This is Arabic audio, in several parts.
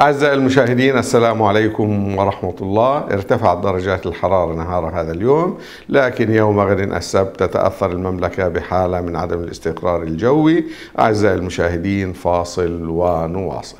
أعزائي المشاهدين السلام عليكم ورحمة الله ارتفعت درجات الحرارة نهار هذا اليوم لكن يوم غد السبت تتأثر المملكة بحالة من عدم الاستقرار الجوي أعزائي المشاهدين فاصل ونواصل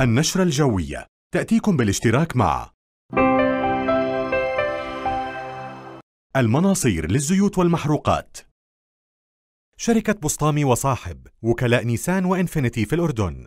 النشرة الجوية تأتيكم بالاشتراك مع المناصير للزيوت والمحروقات شركة بسطامي وصاحب وكلاء نيسان وإنفينيتي في الأردن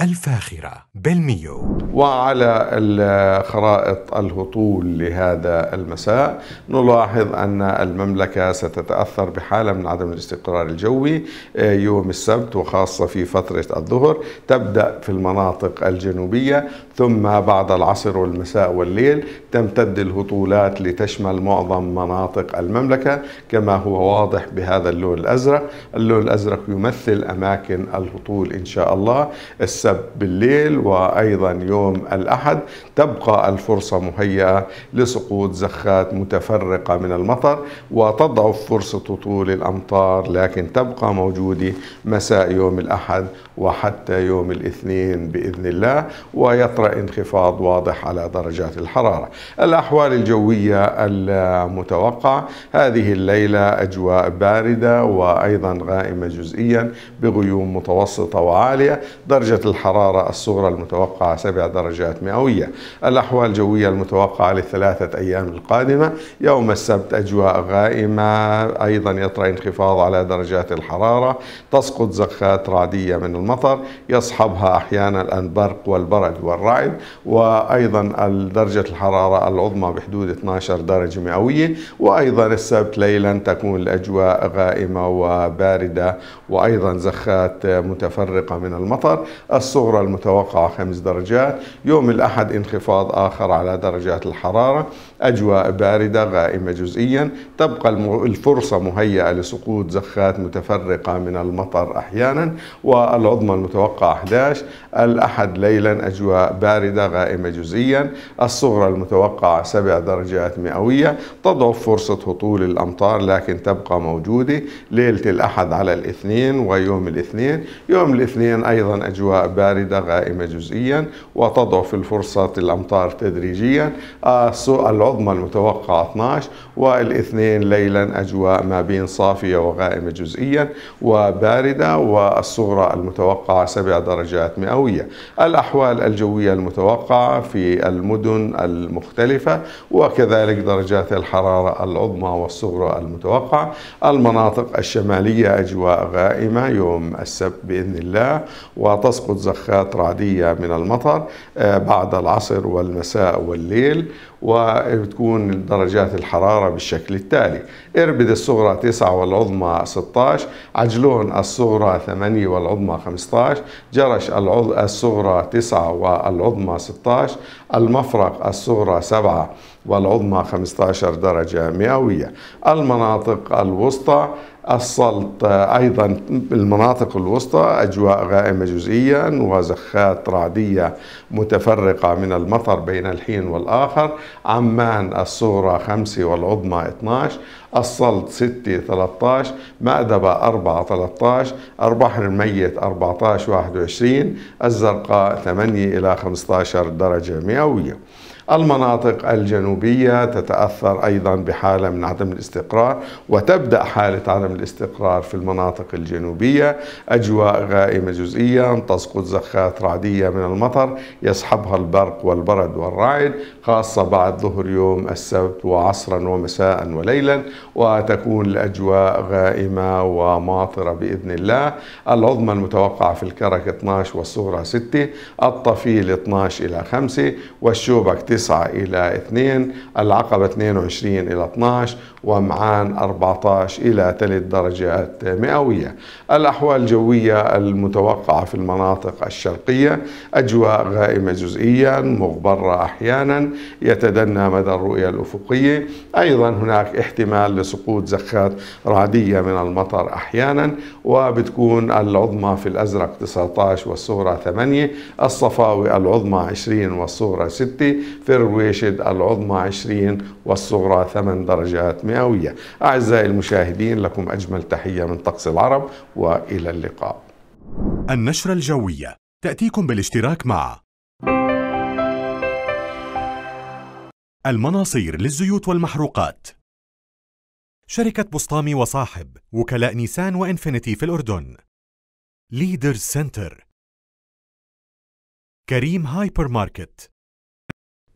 الفاخرة بالميو وعلى خرائط الهطول لهذا المساء نلاحظ أن المملكة ستتأثر بحالة من عدم الاستقرار الجوي آه، يوم السبت وخاصة في فترة الظهر تبدأ في المناطق الجنوبية ثم بعد العصر والمساء والليل تمتد الهطولات لتشمل معظم مناطق المملكة كما هو واضح بهذا اللون الأزرق اللون الأزرق يمثل أماكن الهطول إن شاء الله الس السبت بالليل وأيضا يوم الأحد تبقى الفرصة مهيئة لسقوط زخات متفرقة من المطر وتضعف فرصة طول الأمطار لكن تبقى موجودة مساء يوم الأحد وحتى يوم الاثنين بإذن الله ويطرأ انخفاض واضح على درجات الحرارة الأحوال الجوية المتوقعة هذه الليلة أجواء باردة وأيضا غائمة جزئيا بغيوم متوسطة وعالية درجة الحرارة الحرارة الصغرى المتوقعة 7 درجات مئوية الأحوال الجوية المتوقعة لثلاثة أيام القادمة يوم السبت أجواء غائمة أيضا يطرأ انخفاض على درجات الحرارة تسقط زخات رعدية من المطر يصحبها أحيانا البرق والبرد والرعد وأيضا درجة الحرارة العظمى بحدود 12 درجة مئوية وأيضا السبت ليلا تكون الأجواء غائمة وباردة وأيضا زخات متفرقة من المطر الصغرى المتوقعة خمس درجات يوم الأحد انخفاض آخر على درجات الحرارة أجواء باردة غائمة جزئيا تبقى الفرصة مهيئة لسقوط زخات متفرقة من المطر أحيانا والعظمى المتوقعة 11 الأحد ليلا أجواء باردة غائمة جزئيا الصغرى المتوقعة سبع درجات مئوية تضعف فرصة هطول الأمطار لكن تبقى موجودة ليلة الأحد على الاثنين ويوم الاثنين يوم الاثنين أيضا أجواء باردة غائمة جزئيا وتضعف الفرصة الأمطار تدريجيا العظمى المتوقعة 12 والاثنين ليلا أجواء ما بين صافية وغائمة جزئيا وباردة والصغرى المتوقعة 7 درجات مئوية الأحوال الجوية المتوقعة في المدن المختلفة وكذلك درجات الحرارة العظمى والصغرى المتوقعة المناطق الشمالية أجواء غائمة يوم السبت بإذن الله وتسقط زخات رعدية من المطر آه، بعد العصر والمساء والليل وتكون درجات الحرارة بالشكل التالي إربد الصغرى 9 والعظمى 16 عجلون الصغرى 8 والعظمى 15 جرش الصغرى 9 والعظمى 16 المفرق الصغرى 7 والعظمى 15 درجة مئوية المناطق الوسطى السلط أيضا المناطق الوسطى أجواء غائمة جزئيا وزخات رعدية متفرقة من المطر بين الحين والآخر عمان الصغرى 5 والعظمى 12 الصلد 6 13 مأدبة 4 13 البحر الميت 14 21 الزرقاء 8 إلى 15 درجة مئوية المناطق الجنوبية تتأثر أيضا بحالة من عدم الاستقرار وتبدأ حالة عدم الاستقرار في المناطق الجنوبية أجواء غائمة جزئيا تسقط زخات رعدية من المطر يسحبها البرق والبرد والرعد خاصة بعد ظهر يوم السبت وعصرا ومساء وليلا وتكون الأجواء غائمة وماطرة بإذن الله العظمى المتوقعة في الكرك 12 والصغرى 6 الطفيل 12 إلى 5 والشوبك 9 إلى 2 العقبة 22 إلى 12 ومعان 14 إلى 3 درجات مئوية الأحوال الجوية المتوقعة في المناطق الشرقية أجواء غائمة جزئيا مغبرة أحيانا يتدنى مدى الرؤية الأفقية أيضا هناك احتمال لسقوط زخات رعدية من المطر أحيانا وبتكون العظمى في الأزرق 19 والصغرى 8 الصفاوي العظمى 20 والصغرى 6 في الرويشد العظمى 20 والصغرى 8 درجات مئوية أعزائي المشاهدين لكم أجمل تحية من طقس العرب وإلى اللقاء النشرة الجوية تأتيكم بالاشتراك مع المناصير للزيوت والمحروقات شركة بسطامي وصاحب وكلاء نيسان وإنفينيتي في الأردن ليدرز سنتر كريم هايبر ماركت